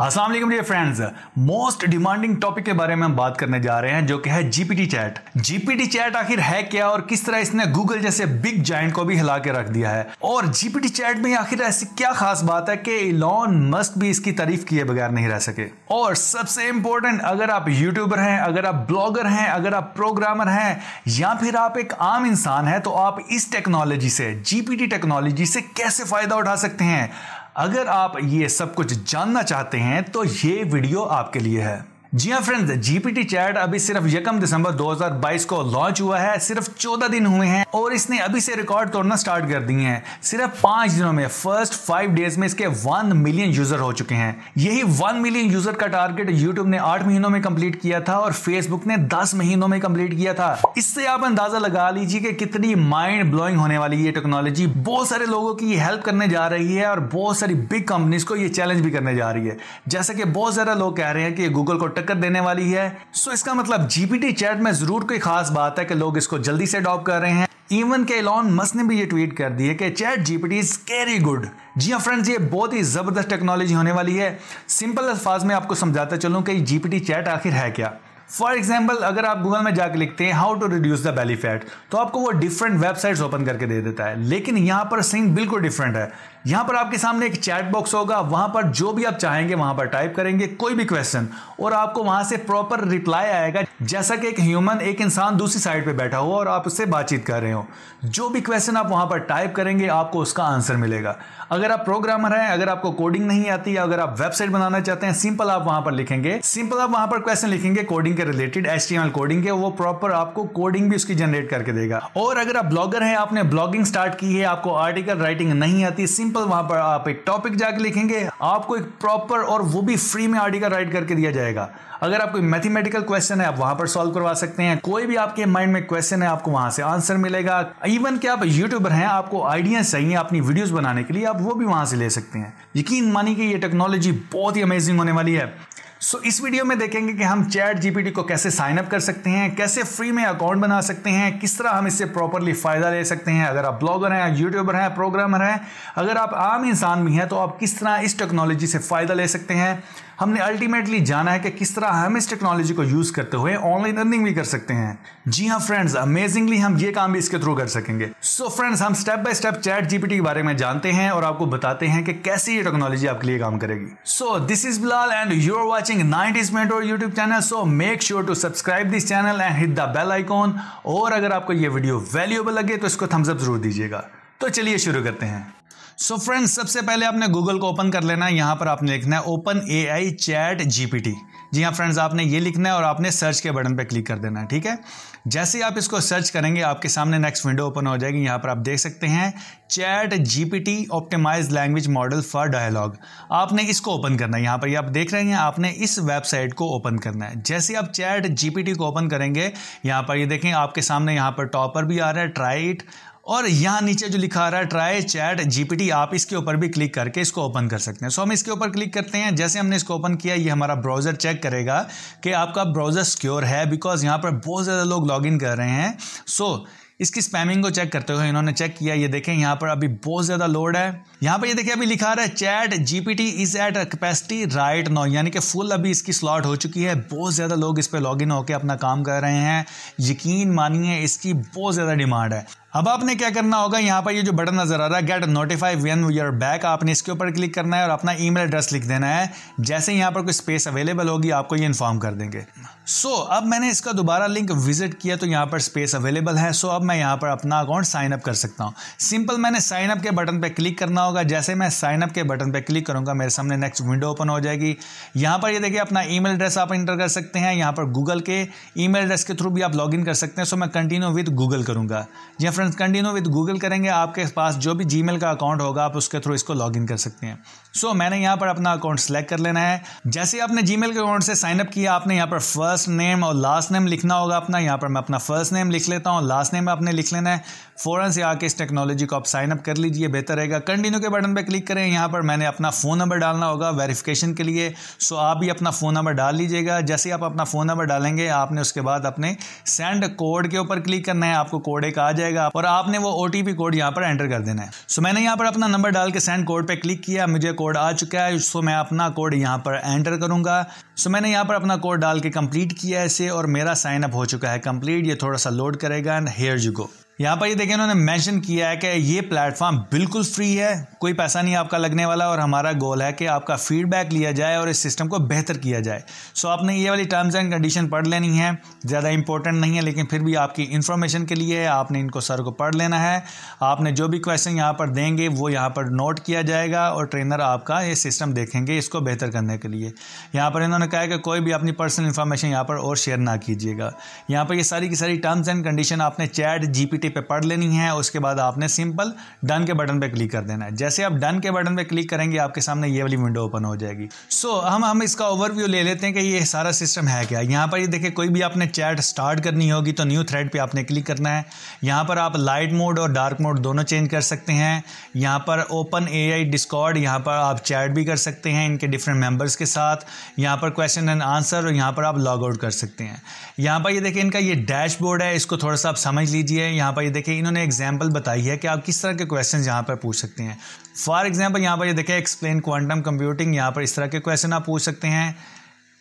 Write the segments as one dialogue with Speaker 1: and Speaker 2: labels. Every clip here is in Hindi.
Speaker 1: अस्सलाम वालेकुम dear friends most demanding topic के बारे में हम बात करने जा रहे हैं जो कि है जीपीटी चैट जीपीटी चैट आखिर है क्या और किस तरह इसने गूगल जैसे बिग जाइंट को भी हिला के रख दिया है और जीपीटी चैट में आखिर ऐसी क्या खास बात है कि इलॉन मस्क भी इसकी तारीफ किए बगैर नहीं रह सके और सबसे इंपॉर्टेंट अगर आप यूट्यूबर हैं अगर आप ब्लॉगर हैं अगर आप प्रोग्रामर हैं या फिर आप एक आम इंसान हैं तो आप इस टेक्नोलॉजी से जीपीटी टेक्नोलॉजी से कैसे फायदा उठा सकते हैं अगर आप ये सब कुछ जानना चाहते हैं तो ये वीडियो आपके लिए है जी हाँ फ्रेंड्स जीपीटी चैट अभी सिर्फ यकम दिसंबर 2022 को लॉन्च हुआ है सिर्फ 14 दिन हुए हैं और इसने अभी से रिकॉर्ड तोड़ना स्टार्ट कर दिए हैं सिर्फ पांच दिनों में फर्स्ट फाइव डेज में इसके वन मिलियन यूजर हो चुके हैं यही वन मिलियन यूजर का टारगेट यूट्यूब ने आठ महीनों में कम्प्लीट किया था और फेसबुक ने दस महीनों में कंप्लीट किया था इससे आप अंदाजा लगा लीजिए कि कितनी माइंड ब्लोइंग होने वाली ये टेक्नोलॉजी बहुत सारे लोगों की हेल्प करने जा रही है और बहुत सारी बिग कंपनीज को ये चैलेंज भी करने जा रही है जैसे कि बहुत ज्यादा लोग कह रहे हैं कि गूगल को टक्कर देने वाली है सो इसका मतलब जीपीटी चैट में जरूर कोई खास बात है कि लोग इसको जल्दी से अडॉप्ट कर रहे हैं इवन के एलॉन मस ने भी ये ट्वीट कर दी है कि chat GPT is very good जी हाँ फ्रेंड्स ये बहुत ही ज़बरदस्त टेक्नोलॉजी होने वाली है सिंपल अल्फाज में आपको समझाता चलूँ कि जीपीटी चैट आखिर है क्या फॉर एग्जाम्पल अगर आप गूगल में जाकर लिखते हैं how to reduce the belly fat तो आपको वो डिफरेंट वेबसाइट्स ओपन करके दे देता है लेकिन यहाँ पर सीन बिल्कुल डिफरेंट है यहां पर आपके सामने एक चैट बॉक्स होगा वहां पर जो भी आप चाहेंगे वहां पर टाइप करेंगे कोई भी क्वेश्चन और आपको वहां से प्रॉपर रिप्लाई आएगा जैसा कि एक ह्यूमन एक इंसान दूसरी साइड पे बैठा हो और आप उससे बातचीत कर रहे हो जो भी क्वेश्चन आप वहां पर टाइप करेंगे आपको उसका आंसर मिलेगा अगर आप प्रोग्रामर हैं अगर आपको कोडिंग नहीं आती या अगर आप वेबसाइट बनाना चाहते हैं सिंपल आप वहां पर लिखेंगे सिंपल आप वहां पर क्वेश्चन लिखेंगे कोडिंग के रिलेटेड एस कोडिंग के वो प्रॉपर आपको कोडिंग भी उसकी जनरेट करके देगा और अगर आप ब्लॉगर हैं आपने ब्लॉगिंग स्टार्ट की है आपको आर्टिकल राइटिंग नहीं आती सिंपल सिंपल वहां पर आप एक टॉपिक जाके लिखेंगे आपको एक प्रॉपर और वो भी फ्री में आर्टिकल राइट करके दिया जाएगा अगर आप कोई मैथमेटिकल क्वेश्चन है आप वहां पर सॉल्व करवा सकते हैं कोई भी आपके माइंड में क्वेश्चन है आपको वहां से आंसर मिलेगा इवन कि आप यूट्यूबर हैं आपको आइडिया चाहिए अपनी वीडियोस बनाने के लिए आप वो भी वहां से ले सकते हैं यकीन मानिए कि ये टेक्नोलॉजी बहुत ही अमेजिंग होने वाली है सो so, इस वीडियो में देखेंगे कि हम चैट जीपीटी को कैसे साइन अप कर सकते हैं कैसे फ्री में अकाउंट बना सकते हैं किस तरह हम इससे प्रॉपरली फ़ायदा ले सकते हैं अगर आप ब्लॉगर हैं यूट्यूबर हैं प्रोग्रामर हैं अगर आप आम इंसान भी हैं तो आप किस तरह इस टेक्नोलॉजी से फ़ायदा ले सकते हैं हमने अल्टीमेटली जाना है कि किस तरह हम इस टेक्नोलॉजी को यूज़ करते हुए ऑनलाइन अर्निंग भी कर सकते हैं जी हाँ फ्रेंड्स अमेजिंगली हम ये काम भी इसके थ्रू कर सकेंगे सो so फ्रेंड्स हम step by step chat GPT के बारे में जानते हैं और आपको बताते हैं कि कैसे ये टेक्नोलॉजी आपके लिए काम करेगी so this is Bilal and you are watching nineties minute और YouTube channel so make sure to subscribe this channel and hit the bell icon और अगर आपको ये वीडियो वैल्यूएबल लगे तो इसको थम्सअप जरूर दीजिएगा तो चलिए शुरू करते हैं सो so फ्रेंड्स सबसे पहले आपने गूगल को ओपन कर लेना है यहाँ पर आपने लिखना है ओपन ए आई चैट जीपीटी जी हाँ फ्रेंड्स आपने ये लिखना है और आपने सर्च के बटन पर क्लिक कर देना है ठीक है जैसे ही आप इसको सर्च करेंगे आपके सामने नेक्स्ट विंडो ओपन हो जाएगी यहाँ पर आप देख सकते हैं chat GPT optimize language model for dialogue आपने इसको ओपन करना है यहाँ पर ये आप देख रहे हैं आपने इस वेबसाइट को ओपन करना है जैसे आप चैट जीपीटी को ओपन करेंगे यहाँ पर ये यह देखें आपके सामने यहाँ पर टॉपर भी आ रहा है ट्राइट और यहाँ नीचे जो लिखा रहा है ट्राई चैट जीपीटी आप इसके ऊपर भी क्लिक करके इसको ओपन कर सकते हैं सो हम इसके ऊपर क्लिक करते हैं जैसे हमने इसको ओपन किया ये हमारा ब्राउज़र चेक करेगा कि आपका ब्राउज़र सिक्योर है बिकॉज यहाँ पर बहुत ज़्यादा लोग लॉग कर रहे हैं सो so, इसकी स्पैमिंग को चेक करते हुए इन्होंने चेक किया ये देखें यहाँ पर अभी बहुत ज़्यादा लोड है यहाँ पर ये देखिए अभी लिखा रहा है chat GPT is at capacity right now यानी कि फुल अभी इसकी स्लॉट हो चुकी है बहुत ज़्यादा लोग इस पर लॉग इन होकर अपना काम कर रहे हैं यकीन मानिए इसकी बहुत ज़्यादा डिमांड है अब आपने क्या करना होगा यहाँ पर ये जो बटन नज़र आ रहा है get notified when you are back आपने इसके ऊपर क्लिक करना है और अपना ईमेल एड्रेस लिख देना है जैसे यहाँ पर कोई स्पेस अवेलेबल होगी आपको ये इन्फॉर्म कर देंगे सो so, अब मैंने इसका दोबारा लिंक विजिट किया तो यहाँ पर स्पेस अवेलेबल है सो so, अब मैं यहाँ पर अपना अकाउंट साइन अप कर सकता हूँ सिंपल मैंने साइन अप के बटन पर क्लिक करना होगा जैसे मैं साइन अप के बटन पर क्लिक करूँगा मेरे सामने नेक्स्ट विंडो ओपन हो जाएगी यहाँ पर ये देखिए अपना ई एड्रेस आप इंटर कर सकते हैं यहाँ पर गूगल के ई एड्रेस के थ्रू भी आप लॉग कर सकते हैं सो मैं कंटिन्यू विद गूगल करूँगा या फ्रेंड्स कंटिन्यू विद गूगल करेंगे आपके पास जो भी जी का अकाउंट होगा आप उसके थ्रू इसको लॉग कर सकते हैं सो so, मैंने यहाँ पर अपना अकाउंट सेलेक्ट कर लेना है जैसे आपने जी के अकाउंट से साइन अप किया आपने यहाँ पर फर्स्ट नेम और लास्ट नेम लिखना होगा अपना यहाँ पर मैं अपना फर्स्ट नेम लिख लेता हूँ लास्ट नेम आपने लिख लेना है फ़ौरन से आके इस टेक्नोलॉजी को आप साइन अप कर लीजिए बेहतर रहेगा कंटिन्यू के बटन पर क्लिक करें यहाँ पर मैंने अपना फ़ोन नंबर डालना होगा वेरिफिकेशन के लिए सो आप भी अपना फ़ोन नंबर डाल लीजिएगा जैसे आप अपना फ़ोन नंबर डालेंगे आपने उसके बाद अपने सेंड कोड के ऊपर क्लिक करना है आपको कोड एक आ जाएगा और आपने वो ओ कोड यहाँ पर एंटर कर देना है सो मैंने यहाँ पर अपना नंबर डाल के सेंड कोड पर क्लिक किया मुझे कोड आ चुका है सो मैं अपना कोड यहाँ पर एंटर करूँगा सो मैंने यहाँ पर अपना कोड डाल के कम्प्लीट किया है इसे और मेरा साइनअप हो चुका है कम्प्लीट ये थोड़ा सा लोड करेगा एंड हेयर जुगो गो यहाँ पर ये देखें उन्होंने मेंशन किया है कि ये प्लेटफॉर्म बिल्कुल फ्री है कोई पैसा नहीं आपका लगने वाला और हमारा गोल है कि आपका फीडबैक लिया जाए और इस सिस्टम को बेहतर किया जाए सो आपने ये वाली टर्म्स एंड कंडीशन पढ़ लेनी है ज़्यादा इंपॉर्टेंट नहीं है लेकिन फिर भी आपकी इन्फॉर्मेशन के लिए आपने इनको सर को पढ़ लेना है आपने जो भी क्वेश्चन यहाँ पर देंगे वो यहाँ पर नोट किया जाएगा और ट्रेनर आपका ये सिस्टम देखेंगे इसको बेहतर करने के लिए यहाँ पर इन्होंने कहा कि कोई भी अपनी पर्सनल इन्फॉर्मेशन यहाँ पर और शेयर ना कीजिएगा यहाँ पर ये सारी की सारी टर्म्स एंड कंडीशन आपने चैट जी टी पे पढ़ लेनी है उसके बाद आपने सिंपल डन के बटन पे क्लिक कर देना है जैसे आप डन के बटन पे क्लिक करेंगे आपके सामने ये वाली विंडो ओपन हो जाएगी सो so, हम हम इसका ओवरव्यू ले लेते हैं कि ये सारा सिस्टम है क्या यहाँ पर ये देखिए कोई भी आपने चैट स्टार्ट करनी होगी तो न्यू थ्रेड पर आपने क्लिक करना है यहाँ पर आप लाइट मोड और डार्क मोड दोनों चेंज कर सकते हैं यहाँ पर ओपन ए आई यहाँ पर आप चैट भी कर सकते हैं इनके डिफरेंट मेम्बर्स के साथ यहाँ पर क्वेश्चन एंड आंसर और यहाँ पर आप लॉग आउट कर सकते हैं यहाँ पर ये देखिए इनका ये डैशबोर्ड है इसको थोड़ा सा आप समझ लीजिए यहाँ पर ये देखिए इन्होंने एग्जाम्पल बताई है कि आप किस तरह के क्वेश्चन यहाँ पर पूछ सकते हैं फॉर एग्जाम्पल यहाँ पर ये देखिए एक्सप्लेन क्वांटम कंप्यूटिंग यहाँ पर इस तरह के क्वेश्चन आप पूछ सकते हैं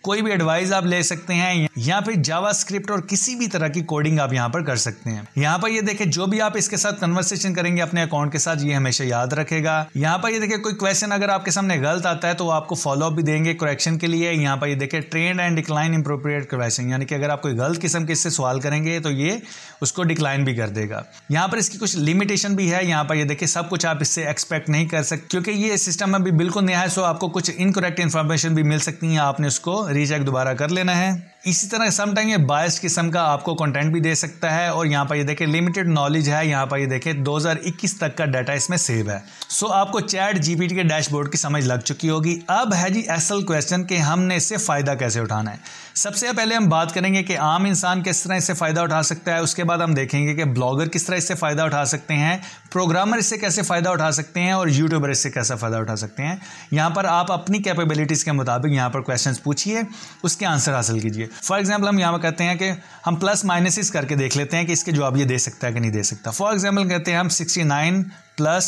Speaker 1: कोई भी एडवाइस आप ले सकते हैं यहाँ पे जावा और किसी भी तरह की कोडिंग आप यहाँ पर कर सकते हैं यहाँ पर ये देखे जो भी आप इसके साथ कन्वर्सेशन करेंगे अपने अकाउंट के साथ ये हमेशा याद रखेगा यहाँ पर ये देखे कोई क्वेश्चन अगर आपके सामने गलत आता है तो आपको फॉलोअप भी देंगे करेक्शन के लिए यहाँ पर ये देखे trained and decline inappropriate question यानी कि अगर आप कोई गलत किस्म के इससे सवाल करेंगे तो ये उसको डिक्लाइन भी कर देगा यहाँ पर इसकी कुछ लिमिटेशन भी है यहाँ पर ये देखिए सब कुछ आप इससे एक्सपेक्ट नहीं कर सकते क्योंकि ये सिस्टम अभी बिल्कुल नया है सो आपको कुछ इनकोरेक्ट इन्फॉर्मेशन भी मिल सकती है आपने उसको रीचेक दोबारा कर लेना है इसी तरह समटाइम ये बायस किस्म का आपको कंटेंट भी दे सकता है और यहाँ पर ये देखें लिमिटेड नॉलेज है यहाँ पर ये देखें 2021 तक का डाटा इसमें सेव है सो so, आपको चैट जीपीटी के डैशबोर्ड की समझ लग चुकी होगी अब है जी असल क्वेश्चन कि हमने इससे फ़ायदा कैसे उठाना है सबसे पहले हम बात करेंगे कि आम इंसान किस तरह इससे फ़ायदा उठा सकता है उसके बाद हम देखेंगे कि ब्लॉगर किस तरह इससे फ़ायदा उठा सकते हैं प्रोग्रामर इससे कैसे फ़ायदा उठा सकते हैं और यूट्यूबर इससे कैसा फ़ायदा उठा सकते हैं यहाँ पर आप अपनी कैपेबिलिटीज़ के मुताबिक यहाँ पर क्वेश्चन पूछिए उसके आंसर हासिल कीजिए फॉर एग्जाम्पल हम यहाँ पर कहते हैं कि हम प्लस माइनसिस करके देख लेते हैं कि इसके जवाब ये दे सकता है कि नहीं दे सकता फॉर एग्जाम्पल कहते हैं हम sixty nine plus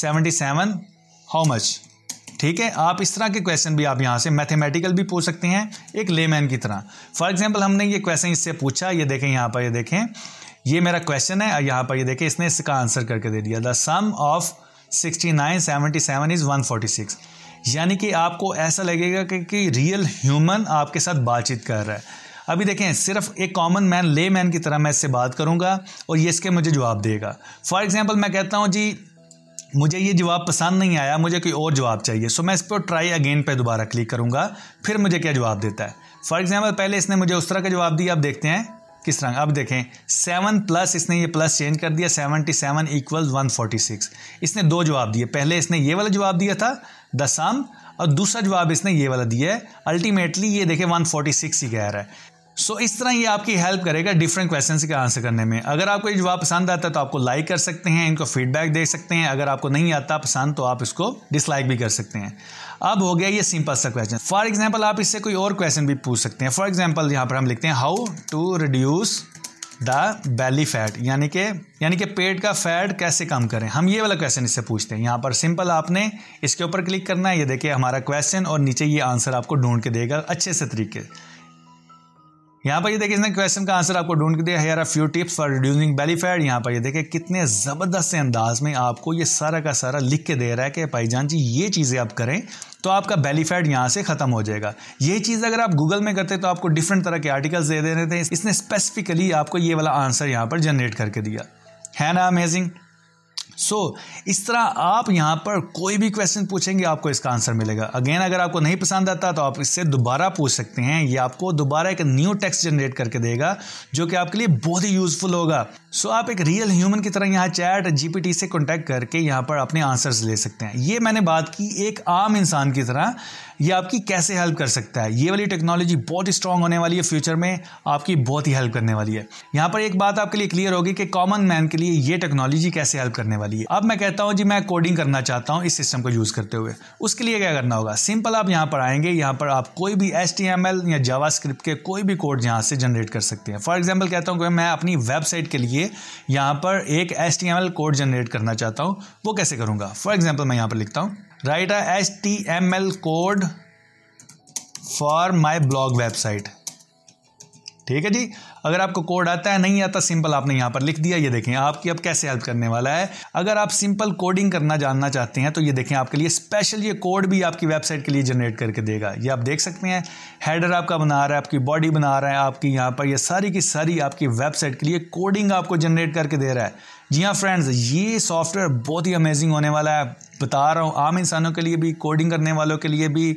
Speaker 1: seventy seven how much ठीक है आप इस तरह के क्वेश्चन भी आप यहाँ से मैथमेटिकल भी पूछ सकते हैं एक लेमैन की तरह फॉर एग्जाम्पल हमने ये क्वेश्चन इससे पूछा ये देखें यहाँ पर ये देखें ये मेरा क्वेश्चन है यहाँ पर ये देखें इसने इसका आंसर करके दे दिया the sum of sixty nine seventy seven is one forty six यानी कि आपको ऐसा लगेगा कि, कि रियल ह्यूमन आपके साथ बातचीत कर रहा है अभी देखें सिर्फ एक कॉमन मैन ले मैन की तरह मैं इससे बात करूंगा और ये इसके मुझे जवाब देगा फॉर एग्जाम्पल मैं कहता हूँ जी मुझे ये जवाब पसंद नहीं आया मुझे कोई और जवाब चाहिए सो मैं इस पर ट्राई अगेन पे दोबारा क्लिक करूँगा फिर मुझे क्या जवाब देता है फॉर एग्जाम्पल पहले इसने मुझे उस तरह का जवाब दिया आप देखते हैं किस रंग अब देखें सेवन प्लस इसने ये प्लस चेंज कर दिया seventy seven equal one forty six इसने दो जवाब दिए पहले इसने ये वाला जवाब दिया था द सम और दूसरा जवाब इसने ये वाला दिया है अल्टीमेटली ये देखें वन फोर्टी सिक्स ही कह रहा है सो so, इस तरह ये आपकी हेल्प करेगा डिफरेंट क्वेश्चन के आंसर करने में अगर आपको ये जवाब पसंद आता है तो आपको लाइक कर सकते हैं इनको फीडबैक दे सकते हैं अगर आपको नहीं आता पसंद तो आप इसको डिसलाइक भी कर सकते हैं अब हो गया ये सिंपल सा क्वेश्चन फॉर एग्जाम्पल आप इससे कोई और क्वेश्चन भी पूछ सकते हैं फॉर एग्जाम्पल यहाँ पर हम लिखते हैं how to reduce the belly fat यानी कि यानी कि पेट का फैट कैसे कम करें हम ये वाला क्वेश्चन इससे पूछते हैं यहाँ पर सिंपल आपने इसके ऊपर क्लिक करना है ये देखिए हमारा क्वेश्चन और नीचे ये आंसर आपको ढूंढ के देगा अच्छे से तरीके यहाँ पर ये देखिए इसने क्वेश्चन का आंसर आपको ढूंढ के दिया here are few tips for reducing belly fat यहाँ पर ये देखिए कितने ज़बरदस्त अंदाज में आपको ये सारा का सारा लिख के दे रहा है कि भाईजान जी ये चीज़ें आप करें तो आपका बेली फैट यहाँ से ख़त्म हो जाएगा ये चीज़ अगर आप गूगल में करते तो आपको डिफरेंट तरह के आर्टिकल्स दे दे रहे थे इसने स्पेसिफिकली आपको ये वाला आंसर यहाँ पर जनरेट करके दिया है ना अमेजिंग सो so, इस तरह आप यहाँ पर कोई भी क्वेश्चन पूछेंगे आपको इसका आंसर मिलेगा अगेन अगर आपको नहीं पसंद आता तो आप इससे दोबारा पूछ सकते हैं ये आपको दोबारा एक न्यू टेक्स्ट जनरेट करके देगा जो कि आपके लिए बहुत ही यूज़फुल होगा सो so, आप एक रियल ह्यूमन की तरह यहाँ चैट जीपीटी से कांटेक्ट करके यहाँ पर अपने आंसर्स ले सकते हैं ये मैंने बात की एक आम इंसान की तरह ये आपकी कैसे हेल्प कर सकता है ये वाली टेक्नोलॉजी बहुत ही स्ट्रांग होने वाली है फ्यूचर में आपकी बहुत ही हेल्प करने वाली है यहाँ पर एक बात आपके लिए क्लियर होगी कि कॉमन मैन के लिए ये टेक्नोलॉजी कैसे हेल्प करने वाली है अब मैं कहता हूँ जी मैं कोडिंग करना चाहता हूँ इस सिस्टम को यूज़ करते हुए उसके लिए क्या करना होगा सिंपल आप यहाँ पर आएंगे यहाँ पर आप कोई भी एस या जावा के कोई भी कोड यहाँ से जनरेट कर सकते हैं फॉर एग्जाम्पल कहता हूँ कि मैं अपनी वेबसाइट के लिए देखिए यहाँ पर एक S T M L code generate करना चाहता हूँ वो कैसे करूँगा फॉर एग्जाम्पल मैं यहाँ पर लिखता हूँ write a S T M L code for my blog website ठीक है जी अगर आपको कोड आता है नहीं आता सिंपल आपने यहां पर लिख दिया ये देखें आपकी अब कैसे हेल्प करने वाला है अगर आप सिंपल कोडिंग करना जानना चाहते हैं तो ये देखें आपके लिए स्पेशल ये कोड भी आपकी वेबसाइट के लिए जनरेट करके देगा ये आप देख सकते हैं हेडर आपका बना रहा है आपकी बॉडी बना रहा है आपकी यहाँ पर यह सारी की सारी आपकी वेबसाइट के लिए कोडिंग आपको जनरेट करके दे रहा है जी हाँ फ्रेंड्स ये सॉफ्टवेयर बहुत ही अमेजिंग होने वाला है बता रहा हूँ आम इंसानों के लिए भी कोडिंग करने वालों के लिए भी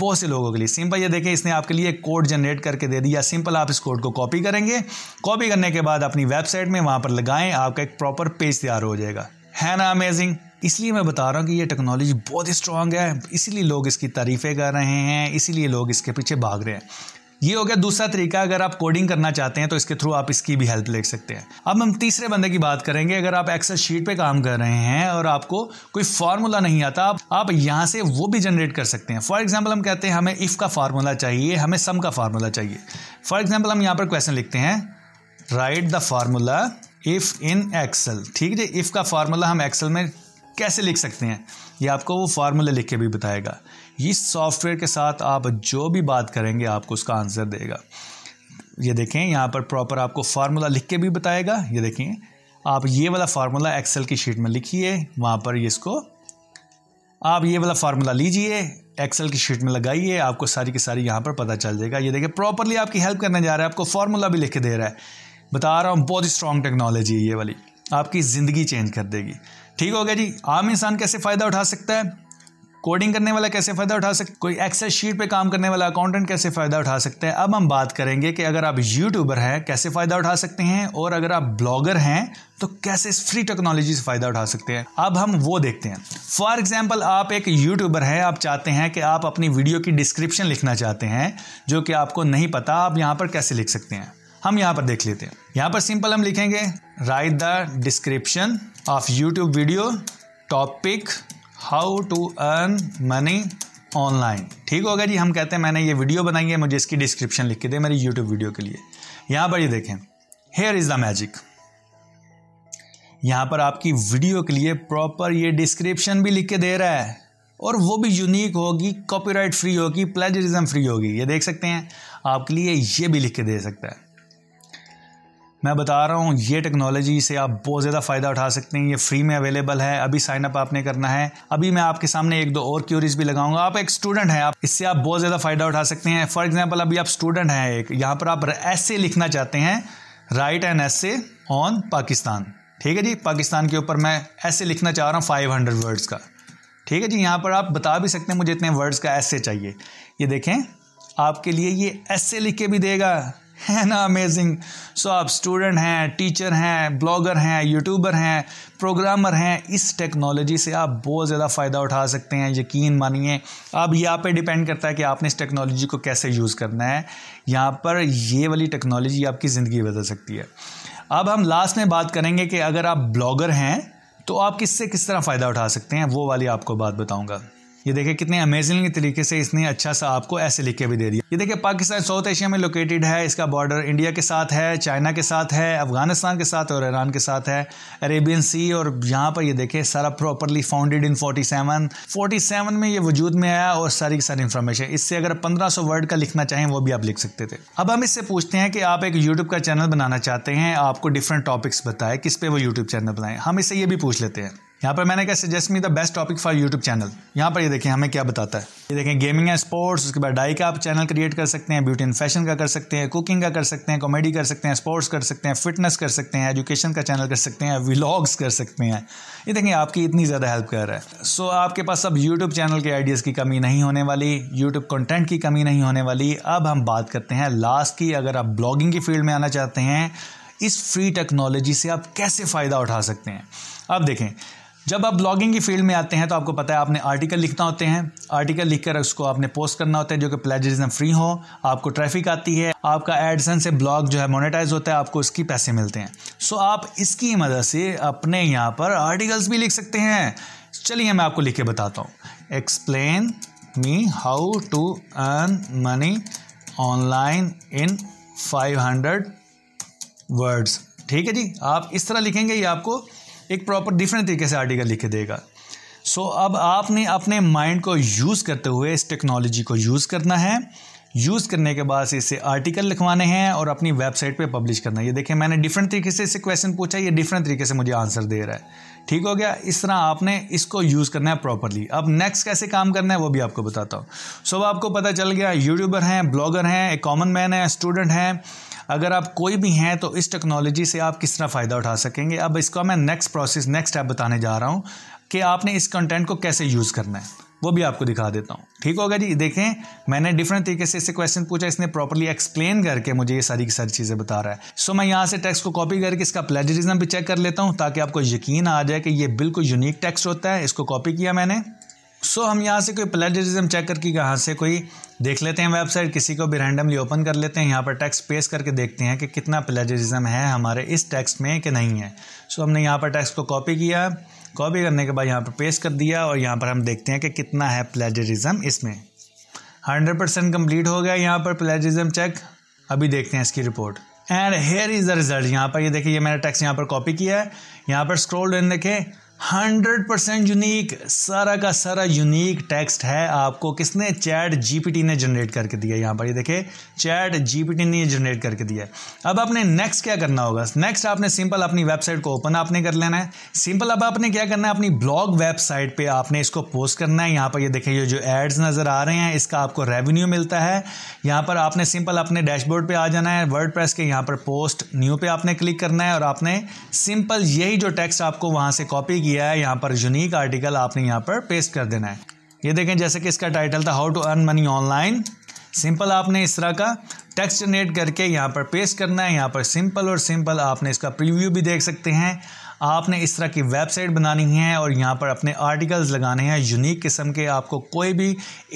Speaker 1: बहुत से लोगों के लिए सिंपल ये देखें इसने आपके लिए कोड जनरेट करके दे दिया सिंपल आप इस कोड को कॉपी करेंगे कॉपी करने के बाद अपनी वेबसाइट में वहाँ पर लगाएं आपका एक प्रॉपर पेज तैयार हो जाएगा है ना अमेजिंग इसलिए मैं बता रहा हूँ कि ये टेक्नोलॉजी बहुत ही स्ट्रांग है इसीलिए लोग इसकी तारीफ़ें कर रहे हैं इसीलिए लोग इसके पीछे भाग रहे हैं ये हो गया दूसरा तरीका अगर आप कोडिंग करना चाहते हैं तो इसके थ्रू आप इसकी भी हेल्प ले सकते हैं अब हम तीसरे बंदे की बात करेंगे अगर आप एक्सेल शीट पे काम कर रहे हैं और आपको कोई फार्मूला नहीं आता आप, आप यहाँ से वो भी जनरेट कर सकते हैं फॉर एग्जाम्पल हम कहते हैं हमें इफ़ का फार्मूला चाहिए हमें सम का फार्मूला चाहिए फॉर एग्जाम्पल हम यहाँ पर क्वेश्चन लिखते हैं write the formula if in Excel ठीक है इफ़ का फार्मूला हम एक्सेल में कैसे लिख सकते हैं ये आपको वो फार्मूला लिख के भी बताएगा इस सॉफ्टवेयर के साथ आप जो भी बात करेंगे आपको उसका आंसर देगा ये देखें यहाँ पर प्रॉपर आपको फार्मूला लिख के भी बताएगा ये देखें आप ये वाला फार्मूला एक्सेल की शीट में लिखिए वहाँ पर इसको आप ये वाला फार्मूला लीजिए एक्सेल की शीट में लगाइए आपको सारी की सारी यहाँ पर पता चल जाएगा ये देखिए प्रॉपरली आपकी हेल्प करने जा रहा है आपको फार्मूला भी लिख के दे रहा है बता रहा हूँ बहुत ही स्ट्रॉन्ग टेक्नोलॉजी है ये वाली आपकी ज़िंदगी चेंज कर देगी ठीक हो गया जी आम इंसान कैसे फ़ायदा उठा सकता है कोडिंग करने वाला कैसे फ़ायदा उठा सकता कोई एक्सेल शीट पे काम करने वाला अकाउंटेंट कैसे फ़ायदा उठा सकता है अब हम बात करेंगे कि अगर आप यूट्यूबर हैं कैसे फ़ायदा उठा सकते हैं और अगर आप ब्लॉगर हैं तो कैसे इस फ्री टेक्नोलॉजी से फ़ायदा उठा सकते हैं अब हम वो देखते हैं फॉर एग्जाम्पल आप एक यूट्यूबर हैं आप चाहते हैं कि आप अपनी वीडियो की डिस्क्रिप्शन लिखना चाहते हैं जो कि आपको नहीं पता आप यहाँ पर कैसे लिख सकते हैं हम यहाँ पर देख लेते हैं यहाँ पर सिंपल हम लिखेंगे write the description of YouTube video topic how to earn money online ठीक होगा जी हम कहते हैं मैंने ये वीडियो बनाई है मुझे इसकी डिस्क्रिप्शन लिख के दे मेरी यूट्यूब वीडियो के लिए यहाँ पर ये देखें हेयर इज़ द मैजिक यहाँ पर आपकी वीडियो के लिए प्रॉपर ये डिस्क्रिप्शन भी लिख के दे रहा है और वो भी यूनिक होगी कॉपीराइट फ्री होगी प्लेजरिज्म फ्री होगी ये देख सकते हैं आपके लिए ये भी लिख के दे सकता है मैं बता रहा हूँ ये टेक्नोलॉजी से आप बहुत ज़्यादा फ़ायदा उठा सकते हैं ये फ्री में अवेलेबल है अभी साइन अप आपने करना है अभी मैं आपके सामने एक दो और क्यूरीज भी लगाऊंगा आप एक स्टूडेंट हैं आप इससे आप बहुत ज़्यादा फ़ायदा उठा सकते हैं फॉर एग्जाम्पल अभी आप स्टूडेंट हैं एक यहाँ पर आप ऐसे लिखना चाहते हैं write an essay on Pakistan ठीक है जी पाकिस्तान के ऊपर मैं ऐसे लिखना चाह रहा हूँ फाइव हंड्रेड वर्ड्स का ठीक है जी यहाँ पर आप बता भी सकते हैं मुझे इतने वर्ड्स का ऐसे चाहिए ये देखें आपके लिए ये ऐसे लिख के भी देगा है ना अमेजिंग सो आप स्टूडेंट हैं टीचर हैं ब्लॉगर हैं यूट्यूबर हैं प्रोग्रामर हैं इस टेक्नोलॉजी से आप बहुत ज़्यादा फ़ायदा उठा सकते हैं यकीन मानिए अब यहाँ पे डिपेंड करता है कि आपने इस टेक्नोलॉजी को कैसे यूज़ करना है यहाँ पर ये वाली टेक्नोलॉजी आपकी ज़िंदगी बदल सकती है अब हम लास्ट में बात करेंगे कि अगर आप ब्लॉगर हैं तो आप किससे किस तरह फ़ायदा उठा सकते हैं वो वाली आपको बात बताऊँगा ये देखिए कितने अमेजिंग तरीके से इसने अच्छा सा आपको ऐसे लिख के भी दे दिया ये देखिए पाकिस्तान साउथ एशिया में लोकेटेड है इसका बॉर्डर इंडिया के साथ है चाइना के साथ है अफगानिस्तान के साथ और ईरान के साथ है अरेबियन सी और यहाँ पर ये देखिए सारा प्रॉपरली फाउंडेड इन 47 47 में ये वजूद में आया और सारी की सारी इन्फॉर्मेशन इससे अगर पंद्रह वर्ड का लिखना चाहें वो भी आप लिख सकते थे अब हम इससे पूछते हैं कि आप एक यूट्यूब का चैनल बनाना चाहते हैं आपको डिफरेंट टॉपिक्स बताए किस पे वो यूट्यूब चैनल बनाए हम इससे ये भी पूछ लेते हैं यहाँ पर मैंने कहा suggest me the best topic for YouTube channel यहाँ पर ये देखें हमें क्या बताता है ये देखें गेमिंग है स्पोर्ट्स उसके बाद डाई का आप चैनल क्रिएट कर सकते हैं ब्यूटी एंड फैशन का कर सकते हैं कुकिंग का कर सकते हैं कॉमेडी कर सकते हैं स्पोर्ट्स कर सकते हैं फिटनेस कर सकते हैं एजुकेशन का चैनल कर सकते हैं व्लॉग्स कर सकते हैं ये देखें आपकी इतनी ज़्यादा हेल्प कर रहा है सो so, आपके पास अब यूट्यूब चैनल के आइडियाज़ की कमी नहीं होने वाली यूट्यूब कंटेंट की कमी नहीं होने वाली अब हम बात करते हैं लास्ट की अगर आप ब्लॉगिंग की फील्ड में आना चाहते हैं इस फ्री टेक्नोलॉजी से आप कैसे फ़ायदा उठा सकते हैं अब देखें जब आप ब्लॉगिंग की फील्ड में आते हैं तो आपको पता है आपने आर्टिकल लिखना होते हैं आर्टिकल लिखकर उसको आपने पोस्ट करना होता है जो कि प्लेजरिज्म फ्री हो आपको ट्रैफिक आती है आपका एडसन से ब्लॉग जो है मोनेटाइज होता है आपको उसकी पैसे मिलते हैं सो आप इसकी मदद से अपने यहाँ पर आर्टिकल्स भी लिख सकते हैं चलिए मैं आपको लिख के बताता हूँ explain me how to earn money online in 500 words ठीक है जी आप इस तरह लिखेंगे ये आपको एक प्रॉपर डिफरेंट तरीके से आर्टिकल लिख के देगा सो so, अब आपने अपने माइंड को यूज़ करते हुए इस टेक्नोलॉजी को यूज़ करना है यूज़ करने के बाद इसे आर्टिकल लिखवाने हैं और अपनी वेबसाइट पे पब्लिश करना है ये देखें मैंने डिफरेंट तरीके से इसे क्वेश्चन पूछा ये डिफरेंट तरीके से मुझे आंसर दे रहा है ठीक हो गया इस तरह आपने इसको यूज़ करना है प्रॉपरली अब नेक्स्ट कैसे काम करना है वो भी आपको बताता हूँ सो so, अब आपको पता चल गया यूट्यूबर हैं ब्लॉगर हैं एक कॉमन मैन है स्टूडेंट हैं अगर आप कोई भी हैं तो इस टेक्नोलॉजी से आप किस तरह फ़ायदा उठा सकेंगे अब इसका मैं नेक्स्ट प्रोसेस नेक्स्ट स्टेप बताने जा रहा हूँ कि आपने इस कंटेंट को कैसे यूज़ करना है वो भी आपको दिखा देता हूँ ठीक होगा जी देखें मैंने डिफरेंट तरीके से इससे क्वेश्चन पूछा इसने प्रॉपरली एक्सप्लेन करके मुझे ये सारी की सारी चीज़ें बता रहा है सो so, मैं यहाँ से टेक्स्ट को कॉपी करके इसका प्लेजरिज्म भी चेक कर लेता हूँ ताकि आपको यकीन आ जाए कि ये बिल्कुल यूनिक टेक्स्ट होता है इसको कॉपी किया मैंने सो so, हम यहाँ से कोई प्लेटरिज्म चेक करके यहाँ से कोई देख लेते हैं वेबसाइट किसी को भी रैंडमली ओपन कर लेते हैं यहाँ पर टैक्स पेस करके देखते हैं कि कितना प्लेटरिज्म है हमारे इस टैक्स में कि नहीं है सो so, हमने यहाँ पर टैक्स को कॉपी किया कॉपी करने के बाद यहाँ पर पेस्ट कर दिया और यहाँ पर हम देखते हैं कि कितना है प्लेजरिज्म इसमें हंड्रेड परसेंट कम्प्लीट हो गया यहाँ पर प्लेटरिज्म चेक अभी देखते हैं इसकी report and here is the result यहाँ पर ये यह देखिए ये मैंने टैक्स यहाँ पर कॉपी किया है यहाँ पर स्क्रोल देखें हंड्रेड परसेंट यूनिक सारा का सारा यूनिक टेक्स्ट है आपको किसने चैट जीपीटी ने जनरेट करके दिया यहाँ पर ये देखे चैट जीपीटी ने जनरेट करके दिया अब आपने नेक्स्ट क्या करना होगा नेक्स्ट आपने सिंपल अपनी वेबसाइट को ओपन आपने कर लेना है सिंपल अब आपने क्या करना है अपनी ब्लॉग वेबसाइट पर आपने इसको पोस्ट करना है यहाँ पर ये देखे ये जो एड्स नज़र आ रहे हैं इसका आपको रेवेन्यू मिलता है यहाँ पर आपने सिंपल अपने डैशबोर्ड पर आ जाना है वर्ड के यहाँ पर पोस्ट न्यू पे आपने क्लिक करना है और आपने सिंपल यही जो टेक्स्ट आपको वहाँ से कॉपी किया किया है यहाँ पर यूनिक आर्टिकल आपने यहाँ पर पेस्ट कर देना है ये देखें जैसे कि इसका टाइटल था how to earn money online simple आपने इस तरह का टेक्स्ट जनरेट करके यहाँ पर पेस्ट करना है यहाँ पर सिंपल और सिंपल आपने इसका प्रीव्यू भी देख सकते हैं आपने इस तरह की वेबसाइट बनानी है और यहाँ पर अपने आर्टिकल्स लगाने हैं यूनिक किस्म के आपको कोई भी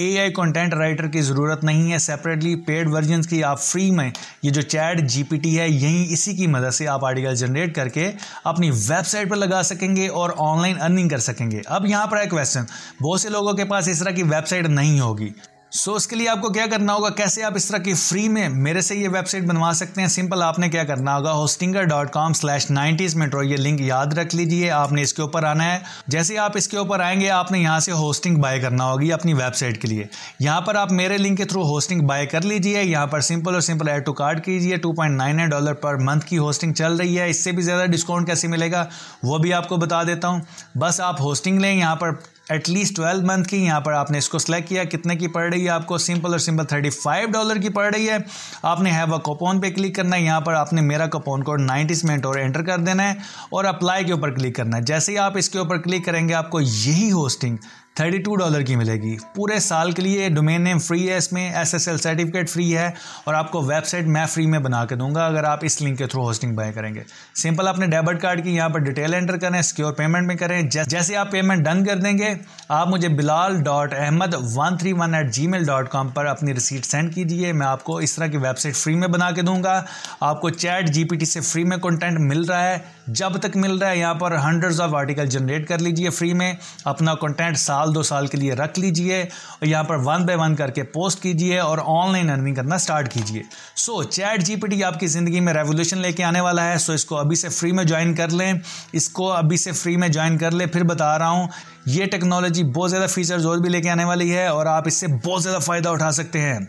Speaker 1: ए आई कॉन्टेंट राइटर की ज़रूरत नहीं है सेपरेटली पेड वर्जन की आप फ्री में ये जो चैट टी है यही इसी की मदद से आप आर्टिकल जनरेट करके अपनी वेबसाइट पर लगा सकेंगे और ऑनलाइन अर्निंग कर सकेंगे अब यहाँ पर है क्वेश्चन बहुत से लोगों के पास इस तरह की वेबसाइट नहीं होगी सो so, इसके लिए आपको क्या करना होगा कैसे आप इस तरह की फ्री में मेरे से ये वेबसाइट बनवा सकते हैं सिंपल आपने क्या करना होगा Hostinger dot com slash nineties metro ये लिंक याद रख लीजिए आपने इसके ऊपर आना है जैसे आप इसके ऊपर आएंगे आपने यहाँ से होस्टिंग बाय करना होगी अपनी वेबसाइट के लिए यहाँ पर आप मेरे लिंक के थ्रू होस्टिंग बाय कर लीजिए यहाँ पर सिंपल और सिंपल एड टू कार्ड कीजिए two point nine nine dollar per month की होस्टिंग चल रही है इससे भी ज़्यादा डिस्काउंट कैसे मिलेगा वो भी आपको बता देता हूँ बस आप होस्टिंग लें यहाँ पर एटलीस्ट ट्वेल्व मंथ की यहाँ पर आपने इसको सेलेक्ट किया कितने की पड़ रही है आपको सिंपल और सिंपल थर्टी फाइव डॉलर की पड़ रही है आपने हैव अ कोपोन पे क्लिक करना है यहाँ पर आपने मेरा कोपोन कोड नाइन्टीस मिनट और एंटर कर देना है और अप्लाई के ऊपर क्लिक करना है जैसे ही आप इसके ऊपर क्लिक करेंगे आपको यही होस्टिंग थर्टी टू डॉलर की मिलेगी पूरे साल के लिए डोमेन नेम फ्री है इसमें S S L certificate free है और आपको वेबसाइट मैं फ्री में बना के दूंगा अगर आप इस लिंक के थ्रू होस्टिंग बाय करेंगे सिंपल आपने डेबिट कार्ड की यहाँ पर डिटेल एंटर करें सिक्योर पेमेंट में करें जैसे आप पेमेंट डन कर देंगे आप मुझे Bilal dot Ahmed one three one at gmail dot com पर अपनी रिसीट सेंड कीजिए मैं आपको इस तरह की वेबसाइट फ्री में बना के दूंगा आपको चैट जी पी टी से फ्री में कॉन्टेंट मिल रहा है जब तक मिल रहा है यहाँ पर हंड्रेड्स ऑफ आर्टिकल जनरेट कर लीजिए फ्री में अपना कंटेंट साल दो साल के लिए रख लीजिए और यहाँ पर वन बाय वन करके पोस्ट कीजिए और ऑनलाइन अर्निंग करना स्टार्ट कीजिए सो चैट जीपीटी आपकी ज़िंदगी में रेवोल्यूशन लेके आने वाला है सो इसको अभी से फ्री में ज्वाइन कर लें इसको अभी से फ्री में ज्वाइन कर लें फिर बता रहा हूँ ये टेक्नोलॉजी बहुत ज़्यादा फीचर्स और भी लेके आने वाली है और आप इससे बहुत ज़्यादा फ़ायदा उठा सकते हैं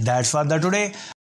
Speaker 1: दैट्स फॉर द टुडे